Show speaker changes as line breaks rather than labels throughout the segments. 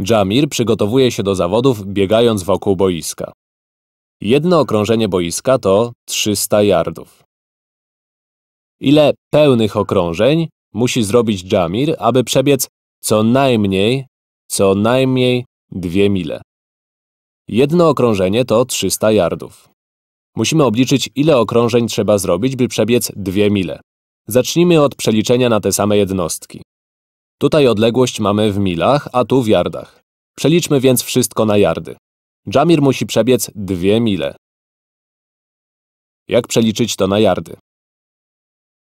Jamir przygotowuje się do zawodów biegając wokół boiska. Jedno okrążenie boiska to 300 yardów. Ile pełnych okrążeń musi zrobić Jamir, aby przebiec co najmniej, co najmniej dwie mile? Jedno okrążenie to 300 yardów. Musimy obliczyć, ile okrążeń trzeba zrobić, by przebiec dwie mile. Zacznijmy od przeliczenia na te same jednostki. Tutaj odległość mamy w milach, a tu w yardach. Przeliczmy więc wszystko na jardy. Jamir musi przebiec dwie mile. Jak przeliczyć to na jardy?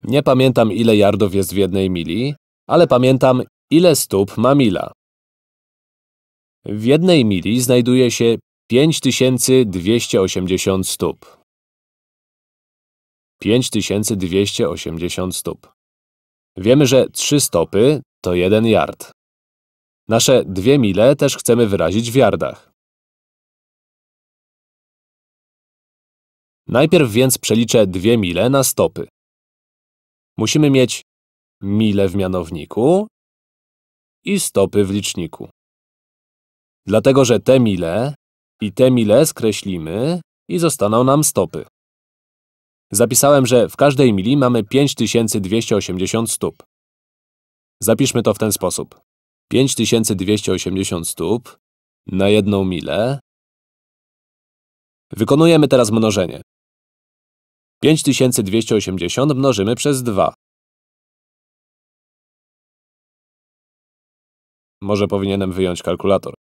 Nie pamiętam, ile yardów jest w jednej mili, ale pamiętam, ile stóp ma mila. W jednej mili znajduje się 5280 stóp. 5280 stóp. Wiemy, że trzy stopy to jeden yard. Nasze dwie mile też chcemy wyrazić w yardach.
Najpierw więc przeliczę dwie mile na stopy. Musimy mieć mile w mianowniku i
stopy w liczniku. Dlatego, że te mile i te mile skreślimy i zostaną nam stopy. Zapisałem, że w każdej mili mamy 5280 stóp. Zapiszmy to w ten sposób. 5280 stóp na jedną milę. Wykonujemy teraz mnożenie. 5280
mnożymy przez 2.
Może powinienem wyjąć kalkulator.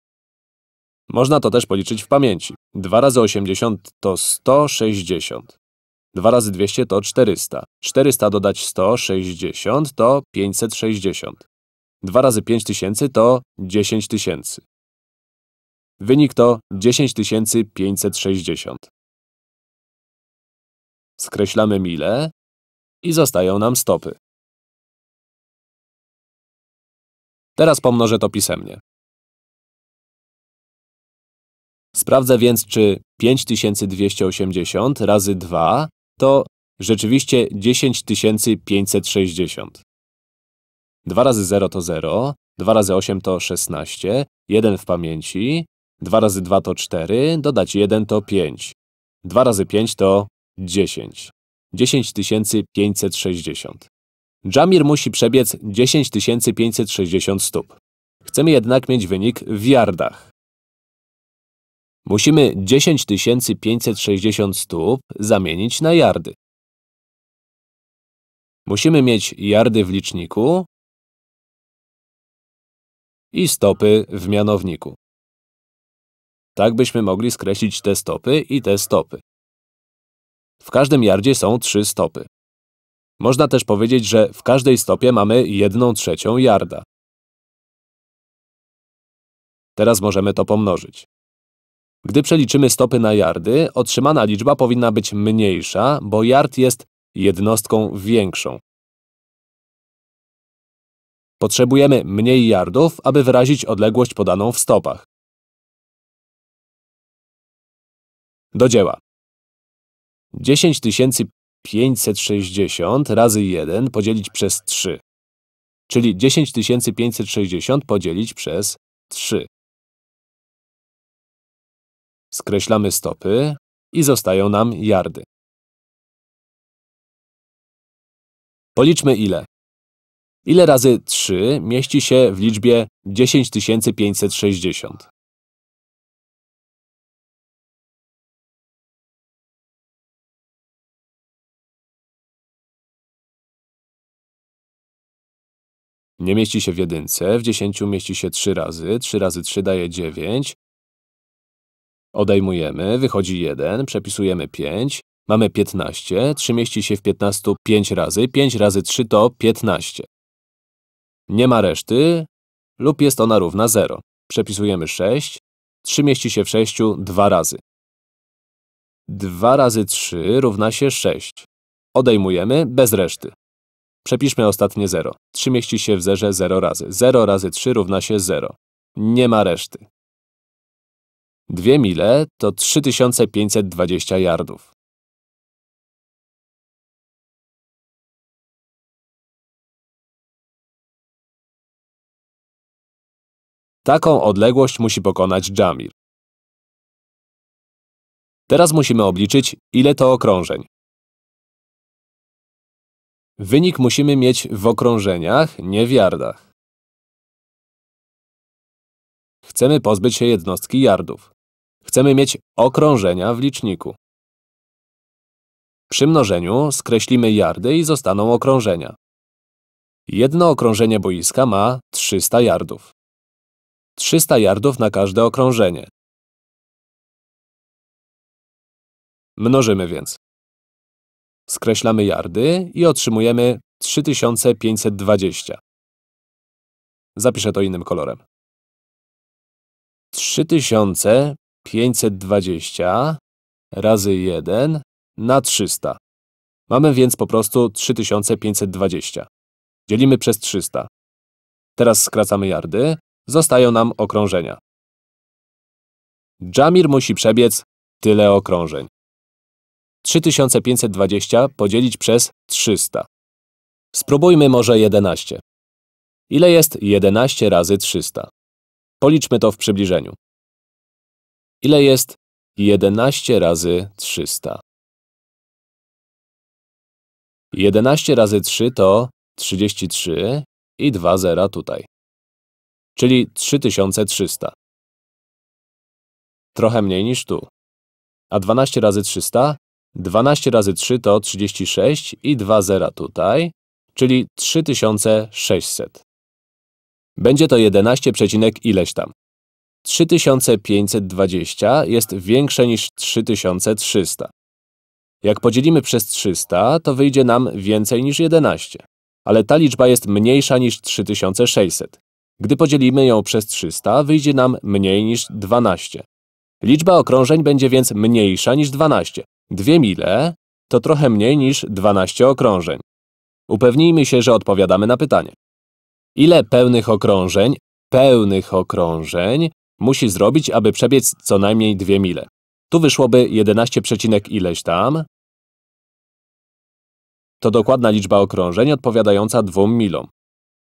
Można to też policzyć w pamięci. 2 razy 80 to 160. 2 razy 200 to 400. 400 dodać 160 to 560. 2 razy 5000 to 10 tysięcy. Wynik to 10560.
Skreślamy mile i zostają nam stopy. Teraz pomnożę
to pisemnie. Sprawdzę więc, czy 5280 razy 2 to rzeczywiście 10560. 2 razy 0 to 0, 2 razy 8 to 16, 1 w pamięci, 2 razy 2 to 4, dodać 1 to 5. 2 razy 5 to 10. 10560. Jamir musi przebiec 10560 stóp. Chcemy jednak mieć wynik w jardach. Musimy 10 560 stóp zamienić na jardy.
Musimy mieć jardy w liczniku
i stopy w mianowniku. Tak byśmy mogli skreślić te stopy i te stopy. W każdym jardzie są trzy stopy. Można też powiedzieć, że w każdej stopie mamy jedną trzecią jarda. Teraz możemy to pomnożyć. Gdy przeliczymy stopy na yardy, otrzymana liczba powinna być mniejsza, bo yard jest jednostką większą. Potrzebujemy mniej yardów,
aby wyrazić odległość podaną w stopach.
Do dzieła. 10560 razy 1 podzielić przez 3, czyli 10560 podzielić przez 3. Skreślamy
stopy i zostają nam jardy. Policzmy ile. Ile razy 3 mieści się w liczbie 10560? Nie mieści się w jedynce, w 10 mieści
się 3 razy, 3 razy 3 daje 9, Odejmujemy, wychodzi 1, przepisujemy 5, mamy 15, 3 mieści się w 15 5 razy, 5 razy 3 to 15. Nie ma reszty lub jest ona równa 0. Przepisujemy 6, 3 mieści się w 6 2 razy. 2 razy 3 równa się 6. Odejmujemy bez reszty. Przepiszmy ostatnie 0. 3 mieści się w zerze 0 razy. 0 razy 3 równa się 0. Nie ma reszty. Dwie mile to
3520 yardów. Taką odległość musi pokonać Jamir. Teraz musimy obliczyć, ile to okrążeń.
Wynik musimy mieć w okrążeniach, nie w yardach. Chcemy pozbyć się jednostki yardów. Chcemy mieć okrążenia w liczniku. Przy mnożeniu skreślimy jardy i zostaną okrążenia. Jedno okrążenie boiska ma 300 yardów.
300 yardów na każde okrążenie.
Mnożymy więc. Skreślamy jardy i otrzymujemy 3520. Zapiszę to innym kolorem. 3520. 520 razy 1 na 300. Mamy więc po prostu 3520. Dzielimy przez 300. Teraz skracamy yardy. Zostają nam okrążenia. Jamir musi przebiec tyle okrążeń. 3520 podzielić przez 300. Spróbujmy może 11. Ile jest 11 razy 300? Policzmy to w przybliżeniu. Ile jest 11
razy 300? 11
razy 3 to 33 i 2 zera tutaj. Czyli 3300. Trochę mniej niż tu. A 12 razy 300? 12 razy 3 to 36 i 2 zera tutaj, czyli 3600. Będzie to 11, ileś tam. 3520 jest większe niż 3300. Jak podzielimy przez 300, to wyjdzie nam więcej niż 11. Ale ta liczba jest mniejsza niż 3600. Gdy podzielimy ją przez 300, wyjdzie nam mniej niż 12. Liczba okrążeń będzie więc mniejsza niż 12. Dwie mile to trochę mniej niż 12 okrążeń. Upewnijmy się, że odpowiadamy na pytanie. Ile pełnych okrążeń, pełnych okrążeń musi zrobić, aby przebiec co najmniej dwie mile. Tu wyszłoby 11, ileś tam. To dokładna liczba okrążeń odpowiadająca 2 milom.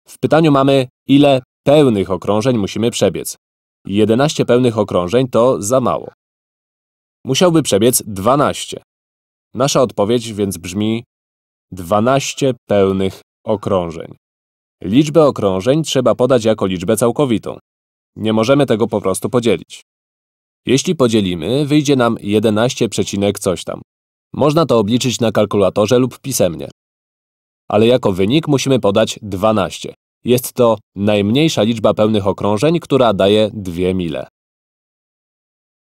W pytaniu mamy, ile pełnych okrążeń musimy przebiec. 11 pełnych okrążeń to za mało. Musiałby przebiec 12. Nasza odpowiedź więc brzmi 12 pełnych okrążeń. Liczbę okrążeń trzeba podać jako liczbę całkowitą. Nie możemy tego po prostu podzielić. Jeśli podzielimy, wyjdzie nam 11, coś tam. Można to obliczyć na kalkulatorze lub pisemnie. Ale jako wynik musimy podać 12. Jest to najmniejsza liczba pełnych okrążeń, która daje 2 mile.